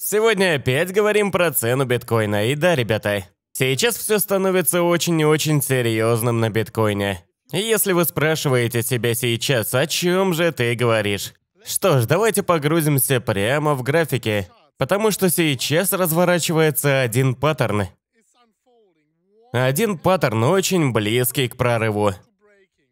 Сегодня опять говорим про цену биткоина. И да, ребята, сейчас все становится очень и очень серьезным на биткоине. Если вы спрашиваете себя сейчас, о чем же ты говоришь? Что ж, давайте погрузимся прямо в графики, потому что сейчас разворачивается один паттерн. Один паттерн очень близкий к прорыву.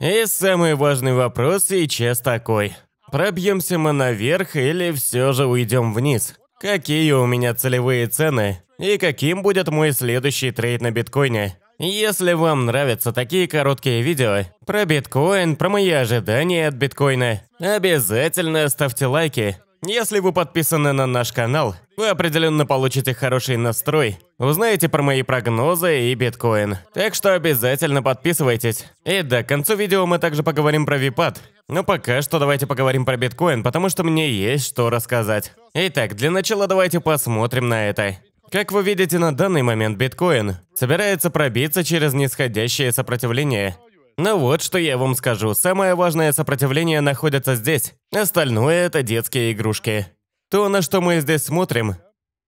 И самый важный вопрос сейчас такой. Пробьемся мы наверх или все же уйдем вниз? какие у меня целевые цены и каким будет мой следующий трейд на биткоине. Если вам нравятся такие короткие видео про биткоин, про мои ожидания от биткоина, обязательно ставьте лайки. Если вы подписаны на наш канал, вы определенно получите хороший настрой, узнаете про мои прогнозы и биткоин. Так что обязательно подписывайтесь. И да, к концу видео мы также поговорим про Випад. Но пока что давайте поговорим про биткоин, потому что мне есть что рассказать. Итак, для начала давайте посмотрим на это. Как вы видите, на данный момент биткоин собирается пробиться через нисходящее сопротивление. Ну вот что я вам скажу. Самое важное сопротивление находится здесь. Остальное – это детские игрушки. То, на что мы здесь смотрим,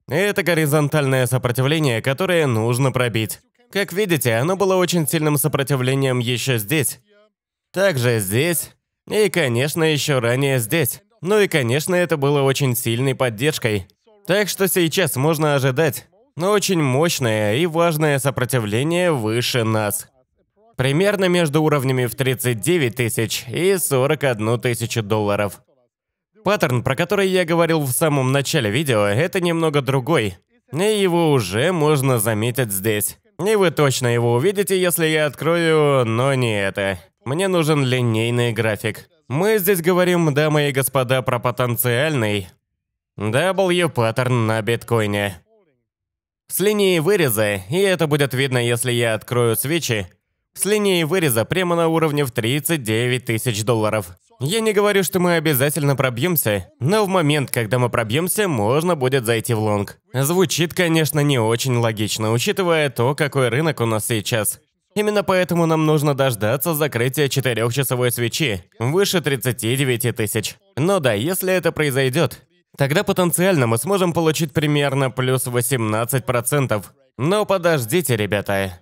это горизонтальное сопротивление, которое нужно пробить. Как видите, оно было очень сильным сопротивлением еще здесь. Также здесь. И, конечно, еще ранее здесь. Ну и, конечно, это было очень сильной поддержкой. Так что сейчас можно ожидать но очень мощное и важное сопротивление выше нас примерно между уровнями в 39 тысяч и 41 тысячу долларов. Паттерн, про который я говорил в самом начале видео, это немного другой. И его уже можно заметить здесь. И вы точно его увидите, если я открою, но не это. Мне нужен линейный график. Мы здесь говорим, дамы и господа, про потенциальный W-паттерн на биткоине. С линии выреза, и это будет видно, если я открою свечи, с линией выреза прямо на уровне в 39 тысяч долларов. Я не говорю, что мы обязательно пробьемся, но в момент, когда мы пробьемся, можно будет зайти в лонг. Звучит, конечно, не очень логично, учитывая то, какой рынок у нас сейчас. Именно поэтому нам нужно дождаться закрытия четырехчасовой свечи выше 39 тысяч. Но да, если это произойдет, тогда потенциально мы сможем получить примерно плюс 18%. Но подождите, ребята,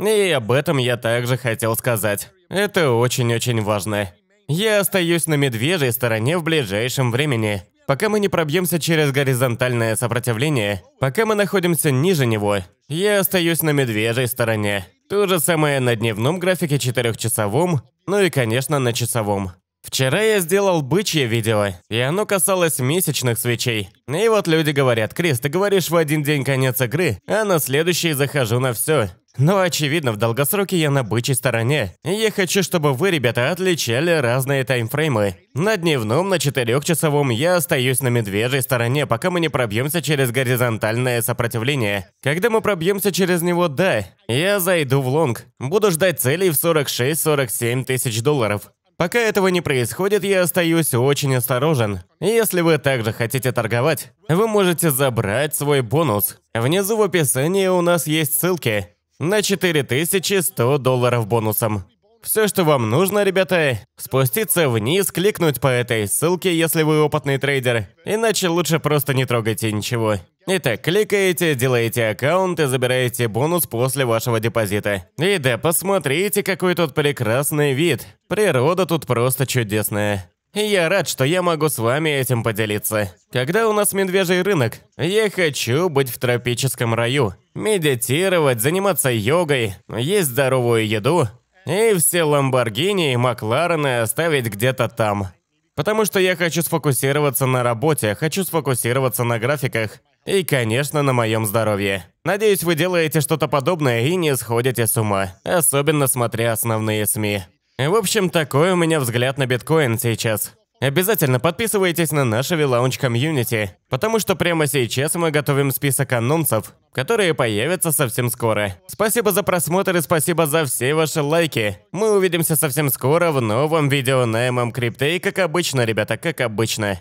и об этом я также хотел сказать. Это очень-очень важно. Я остаюсь на медвежьей стороне в ближайшем времени. Пока мы не пробьемся через горизонтальное сопротивление, пока мы находимся ниже него, я остаюсь на медвежьей стороне. То же самое на дневном графике четырехчасовом, ну и, конечно, на часовом. Вчера я сделал бычье видео, и оно касалось месячных свечей. И вот люди говорят, Крис, ты говоришь в один день конец игры, а на следующий захожу на все. Но, очевидно, в долгосроке я на бычьей стороне. я хочу, чтобы вы, ребята, отличали разные таймфреймы. На дневном, на четырехчасовом я остаюсь на медвежьей стороне, пока мы не пробьемся через горизонтальное сопротивление. Когда мы пробьемся через него, да, я зайду в лонг. Буду ждать целей в 46-47 тысяч долларов. Пока этого не происходит, я остаюсь очень осторожен. Если вы также хотите торговать, вы можете забрать свой бонус. Внизу в описании у нас есть ссылки на 4100 долларов бонусом. Все, что вам нужно, ребята, спуститься вниз, кликнуть по этой ссылке, если вы опытный трейдер. Иначе лучше просто не трогайте ничего. Итак, кликаете, делаете аккаунт и забираете бонус после вашего депозита. И да, посмотрите, какой тут прекрасный вид. Природа тут просто чудесная я рад, что я могу с вами этим поделиться. Когда у нас медвежий рынок, я хочу быть в тропическом раю. Медитировать, заниматься йогой, есть здоровую еду. И все Ламборгини и Макларены оставить где-то там. Потому что я хочу сфокусироваться на работе, хочу сфокусироваться на графиках. И, конечно, на моем здоровье. Надеюсь, вы делаете что-то подобное и не сходите с ума. Особенно смотря основные СМИ. В общем, такой у меня взгляд на биткоин сейчас. Обязательно подписывайтесь на наше V-Lounge комьюнити, потому что прямо сейчас мы готовим список анонсов, которые появятся совсем скоро. Спасибо за просмотр и спасибо за все ваши лайки. Мы увидимся совсем скоро в новом видео на ММ Крипте и как обычно, ребята, как обычно.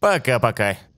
Пока-пока.